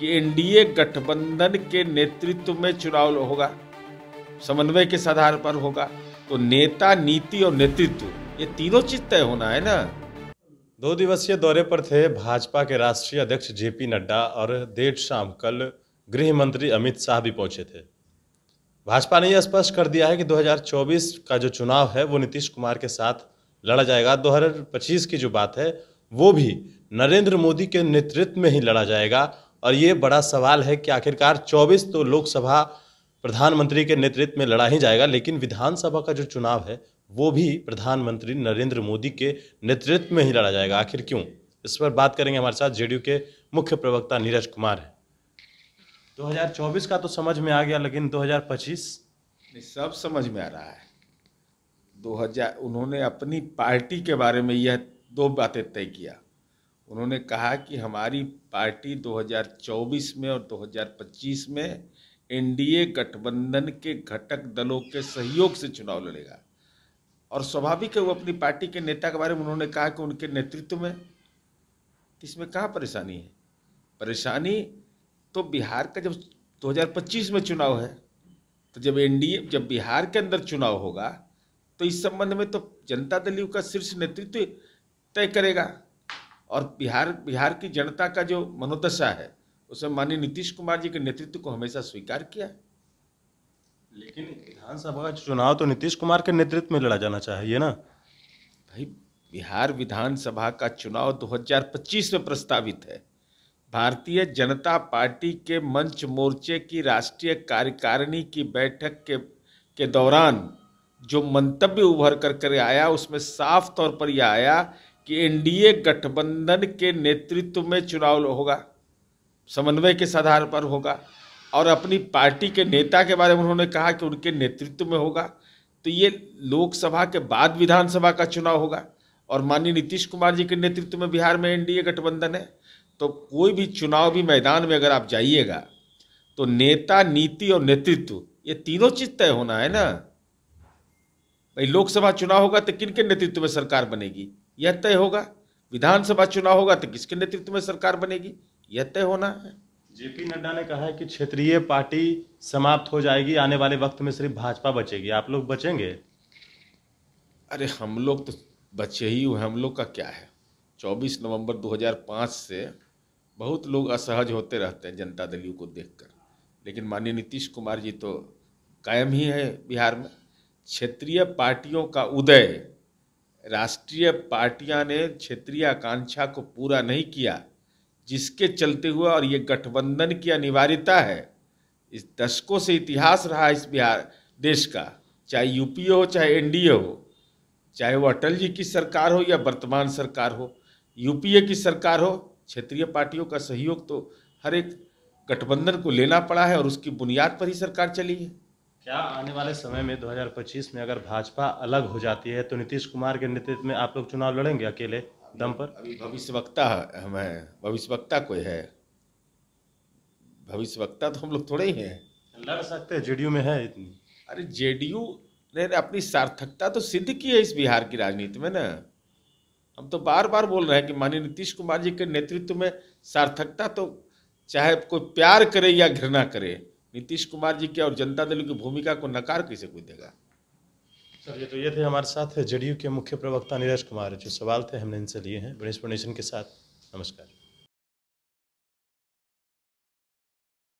कि एनडीए गठबंधन के नेतृत्व में चुनाव होगा समन्वय के आधार पर होगा तो नेता नीति और नेतृत्व ये तीनों चीज तय होना है ना दो दिवसीय दौरे पर थे भाजपा के राष्ट्रीय अध्यक्ष जेपी नड्डा और देर शाम कल गृह मंत्री अमित शाह भी पहुंचे थे भाजपा ने यह स्पष्ट कर दिया है कि 2024 का जो चुनाव है वो नीतीश कुमार के साथ लड़ा जाएगा 2025 की जो बात है वो भी नरेंद्र मोदी के नेतृत्व में ही लड़ा जाएगा और ये बड़ा सवाल है कि आखिरकार 24 तो लोकसभा प्रधानमंत्री के नेतृत्व में लड़ा ही जाएगा लेकिन विधानसभा का जो चुनाव है वो भी प्रधानमंत्री नरेंद्र मोदी के नेतृत्व में ही लड़ा जाएगा आखिर क्यों इस पर बात करेंगे हमारे साथ जेडीयू के मुख्य प्रवक्ता नीरज कुमार हैं 2024 का तो समझ में आ गया लेकिन 2025 सब समझ में आ रहा है 2000 उन्होंने अपनी पार्टी के बारे में यह दो बातें तय किया उन्होंने कहा कि हमारी पार्टी 2024 में और 2025 में एनडीए गठबंधन के घटक दलों के सहयोग से चुनाव लड़ेगा और स्वाभाविक है वो अपनी पार्टी के नेता के बारे में उन्होंने कहा कि उनके नेतृत्व में तो इसमें कहाँ परेशानी है परेशानी तो बिहार का जब 2025 में चुनाव है तो जब एनडीए जब बिहार के अंदर चुनाव होगा तो इस संबंध में तो जनता दल का शीर्ष नेतृत्व तय करेगा और बिहार बिहार की जनता का जो मनोदशा है उसे माननीय नीतीश कुमार जी के नेतृत्व को हमेशा स्वीकार किया लेकिन विधानसभा का चुनाव तो नीतीश कुमार के नेतृत्व में लड़ा जाना चाहिए ना भाई बिहार विधानसभा का चुनाव 2025 में प्रस्तावित है भारतीय जनता पार्टी के मंच मोर्चे की राष्ट्रीय कार्यकारिणी की बैठक के के दौरान जो मंतव्य उभर कर कर आया उसमें साफ तौर पर यह आया कि एनडीए गठबंधन के नेतृत्व में चुनाव होगा समन्वय के आधार पर होगा और अपनी पार्टी के नेता के बारे में उन्होंने कहा कि उनके नेतृत्व में होगा तो ये लोकसभा के बाद विधानसभा का चुनाव होगा और माननीय नीतीश कुमार जी के नेतृत्व में बिहार में एनडीए गठबंधन है तो कोई भी चुनाव भी मैदान में अगर आप जाइएगा तो नेता नीति और नेतृत्व ये तीनों चीज तय होना है ना भाई लोकसभा चुनाव होगा तो किन के नेतृत्व में सरकार बनेगी यह तय होगा विधानसभा चुनाव होगा तो किसके नेतृत्व में सरकार बनेगी यह तय होना है जेपी नड्डा ने कहा है कि क्षेत्रीय पार्टी समाप्त हो जाएगी आने वाले वक्त में सिर्फ भाजपा बचेगी आप लोग बचेंगे अरे हम लोग तो बचे ही हुए हम लोग का क्या है 24 नवंबर 2005 से बहुत लोग असहज होते रहते हैं जनता दलियों को देखकर लेकिन माननीय नीतीश कुमार जी तो कायम ही है बिहार में क्षेत्रीय पार्टियों का उदय राष्ट्रीय पार्टियां ने क्षेत्रीय आकांक्षा को पूरा नहीं किया जिसके चलते हुए और ये गठबंधन की अनिवार्यता है इस दशकों से इतिहास रहा इस बिहार देश का चाहे यूपीए हो चाहे एनडीए हो चाहे वो अटल जी की सरकार हो या वर्तमान सरकार हो यूपीए की सरकार हो क्षेत्रीय पार्टियों का सहयोग तो हर एक गठबंधन को लेना पड़ा है और उसकी बुनियाद पर ही सरकार चली है क्या आने वाले समय में 2025 में अगर भाजपा अलग हो जाती है तो नीतीश कुमार के नेतृत्व में आप लोग चुनाव लड़ेंगे अकेले दम पर अभी भविष्यवक्ता हमें भविष्यवक्ता कोई है भविष्यवक्ता तो हम लोग थोड़े ही हैं लड़ सकते हैं जेडीयू में है इतनी अरे जेडीयू ने अपनी सार्थकता तो सिद्ध की है इस बिहार की राजनीति में ना हम तो बार बार बोल रहे हैं कि माननीय नीतीश कुमार जी के नेतृत्व में सार्थकता तो चाहे कोई प्यार करे या घृणा करे नीतीश कुमार जी के और जनता दल की भूमिका को नकार कैसे कोई देगा सर ये तो ये थे हमारे साथ जेडीयू के मुख्य प्रवक्ता नीरज कुमार जो सवाल थे हमने इनसे लिए हैं गणेश प्रणेशन के साथ नमस्कार